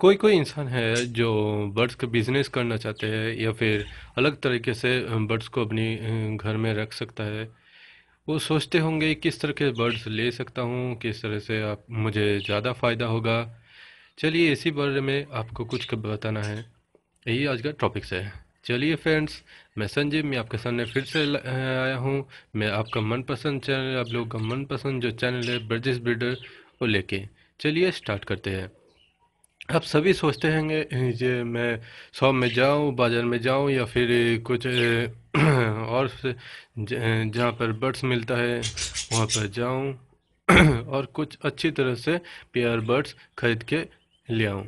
कोई कोई इंसान है जो बर्ड्स का बिजनेस करना चाहते हैं या फिर अलग तरीके से बर्ड्स को अपनी घर में रख सकता है वो सोचते होंगे किस तरह के बर्ड्स ले सकता हूँ किस तरह से आप मुझे ज़्यादा फ़ायदा होगा चलिए इसी बारे में आपको कुछ बताना है यही आज का टॉपिक्स है चलिए फ्रेंड्स मैं संजीव मैं आपके सामने फिर से आया हूँ मैं आपका मनपसंद चैनल आप लोगों का मनपसंद जो चैनल है ब्रजिश ब्रिडर वो लेके चलिए स्टार्ट करते हैं आप सभी सोचते होंगे हम्म, ये मैं शॉप में जाऊं बाज़ार में जाऊं या फिर कुछ और जहां पर बर्ड्स मिलता है वहां पर जाऊं और कुछ अच्छी तरह से पेयर बर्ड्स खरीद के ले आऊं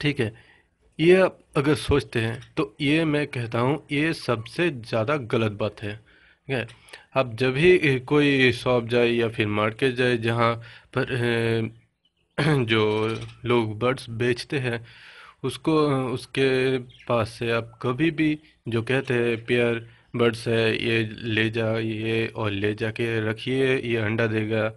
ठीक है ये आप अगर सोचते हैं तो ये मैं कहता हूँ ये सबसे ज़्यादा गलत बात है ठीक है आप जब भी कोई शॉप जाए या फिर मार्केट जाए जहाँ पर जो लोग बर्ड्स बेचते हैं उसको उसके पास से आप कभी भी जो कहते हैं पेयर बर्ड्स है ये ले जा ये और ले जा के रखिए ये अंडा देगा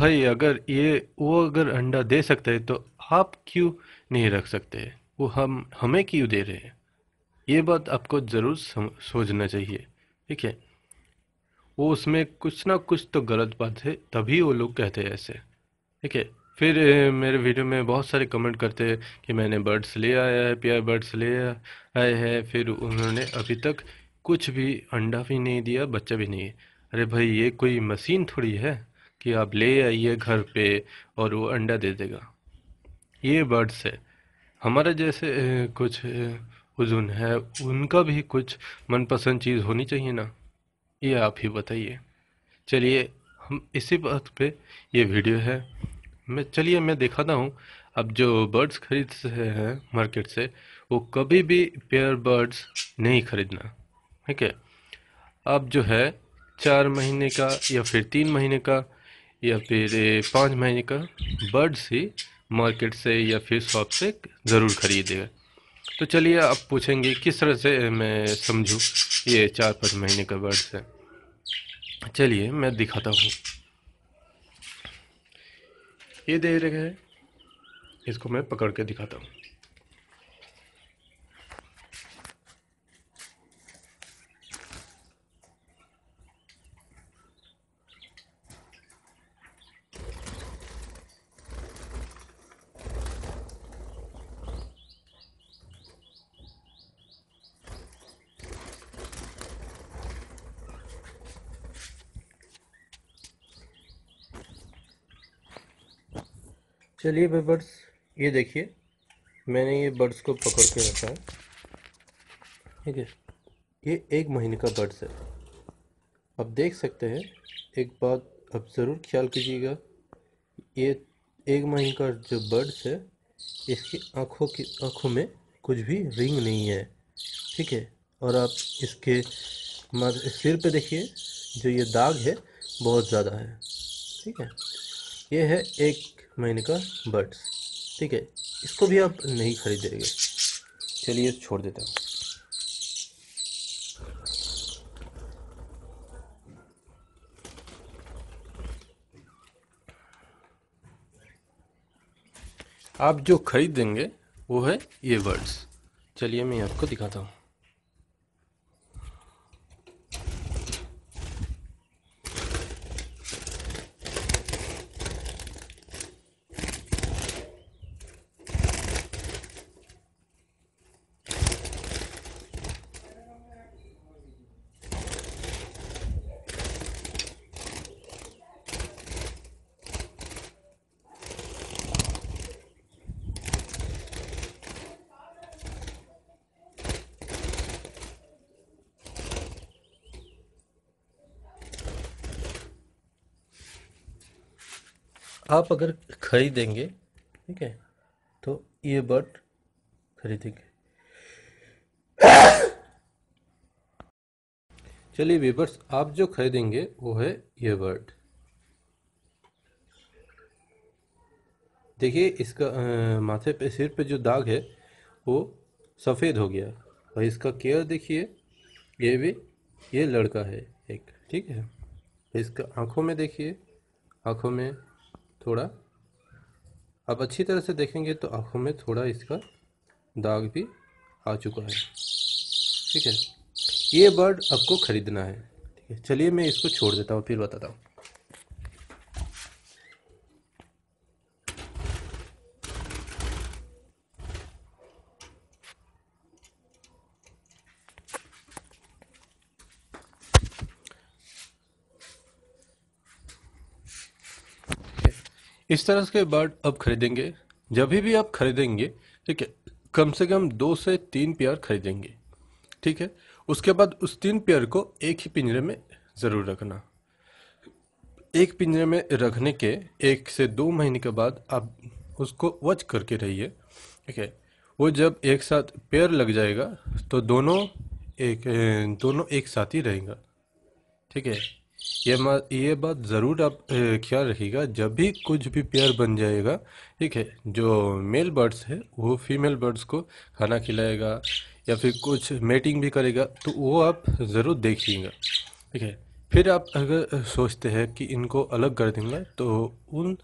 भाई अगर ये वो अगर अंडा दे सकते हैं तो आप क्यों नहीं रख सकते वो हम हमें क्यों दे रहे हैं ये बात आपको ज़रूर सोचना चाहिए ठीक है वो उसमें कुछ ना कुछ तो गलत बात है तभी वो लोग कहते हैं ऐसे ठीक है फिर मेरे वीडियो में बहुत सारे कमेंट करते हैं कि मैंने बर्ड्स ले आया है प्यार बर्ड्स ले आए हैं फिर उन्होंने अभी तक कुछ भी अंडा भी नहीं दिया बच्चा भी नहीं अरे भाई ये कोई मशीन थोड़ी है कि आप ले आइए घर पे और वो अंडा दे देगा ये बर्ड्स है हमारे जैसे कुछ उजुन है उनका भी कुछ मनपसंद चीज़ होनी चाहिए ना ये आप ही बताइए चलिए हम इसी बात पे ये वीडियो है मैं चलिए मैं दिखाता हूँ अब जो बर्ड्स खरीद रहे हैं मार्केट से वो कभी भी पेयर बर्ड्स नहीं खरीदना ठीक है आप जो है चार महीने का या फिर तीन महीने का या फिर पाँच महीने का बर्ड्स ही मार्केट से या फिर शॉप से ज़रूर खरीदेगा तो चलिए आप पूछेंगे किस तरह से मैं समझूँ ये चार पाँच महीने का बर्ड्स है चलिए मैं दिखाता हूँ ये दे रहे हैं इसको मैं पकड़ के दिखाता हूँ चलिए भाई बर्ड्स ये देखिए मैंने ये बर्ड्स को पकड़ के रखा है ठीक है ये एक महीने का बर्ड्स है आप देख सकते हैं एक बात आप ज़रूर ख्याल कीजिएगा ये एक महीने का जो बर्ड्स है इसकी आँखों की आँखों में कुछ भी रिंग नहीं है ठीक है और आप इसके सिर पे देखिए जो ये दाग है बहुत ज़्यादा है ठीक है ये है एक महीने का बर्ड्स ठीक है इसको भी आप नहीं खरीदेंगे चलिए छोड़ देता हूँ आप जो खरीदेंगे वो है ये बर्ड्स चलिए मैं आपको दिखाता हूँ आप अगर खरीदेंगे ठीक है तो ये बर्ड खरीदेंगे चलिए वेबर्स आप जो खरीदेंगे वो है ईयरबड बर्ड देखिए इसका आ, माथे पे सिर पे जो दाग है वो सफ़ेद हो गया और इसका केयर देखिए ये भी ये लड़का है एक ठीक है इसका आँखों में देखिए आँखों में थोड़ा अब अच्छी तरह से देखेंगे तो आँखों में थोड़ा इसका दाग भी आ चुका है ठीक है ये बर्ड आपको ख़रीदना है ठीक है चलिए मैं इसको छोड़ देता हूँ फिर बताता हूँ इस तरह के बर्ड अब खरीदेंगे जब भी आप खरीदेंगे ठीक है कम से कम दो से तीन पेयर खरीदेंगे ठीक है उसके बाद उस तीन पेयर को एक ही पिंजरे में ज़रूर रखना एक पिंजरे में रखने के एक से दो महीने के बाद आप उसको वच करके रहिए ठीक है वो जब एक साथ पेयर लग जाएगा तो दोनों एक दोनों एक साथ ही रहेगा ठीक है ये बात ये बात ज़रूर आप ख्याल रखिएगा जब भी कुछ भी पेयर बन जाएगा ठीक है जो मेल बर्ड्स है वो फीमेल बर्ड्स को खाना खिलाएगा या फिर कुछ मेटिंग भी करेगा तो वो आप ज़रूर देखिएगा ठीक है फिर आप अगर सोचते हैं कि इनको अलग कर देंगे तो उन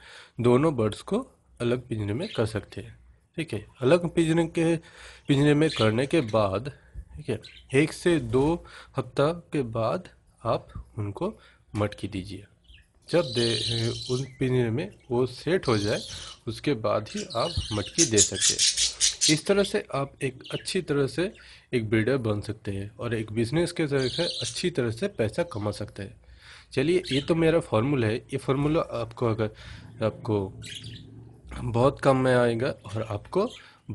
दोनों बर्ड्स को अलग पिंजरे में कर सकते हैं ठीक है अलग पिंजरे के पिंजरे में करने के बाद ठीक है एक से दो हफ्ता के बाद आप उनको मटकी दीजिए जब दे उन पिंजर में वो सेट हो जाए उसके बाद ही आप मटकी दे सकते इस तरह से आप एक अच्छी तरह से एक ब्रीडर बन सकते हैं और एक बिजनेस के तरह से अच्छी तरह से पैसा कमा सकते हैं चलिए ये तो मेरा फार्मूला है ये फार्मूला आपको अगर आपको बहुत कम में आएगा और आपको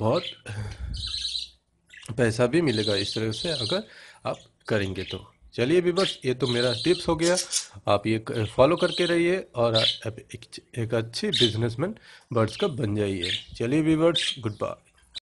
बहुत पैसा भी मिलेगा इस तरह से अगर आप करेंगे तो चलिए वीवर्स ये तो मेरा टिप्स हो गया आप ये फॉलो करके रहिए और एक, अच्छे अच्छी बिजनेसमैन बर्ड्स का बन जाइए चलिए वीवर्स गुड बाय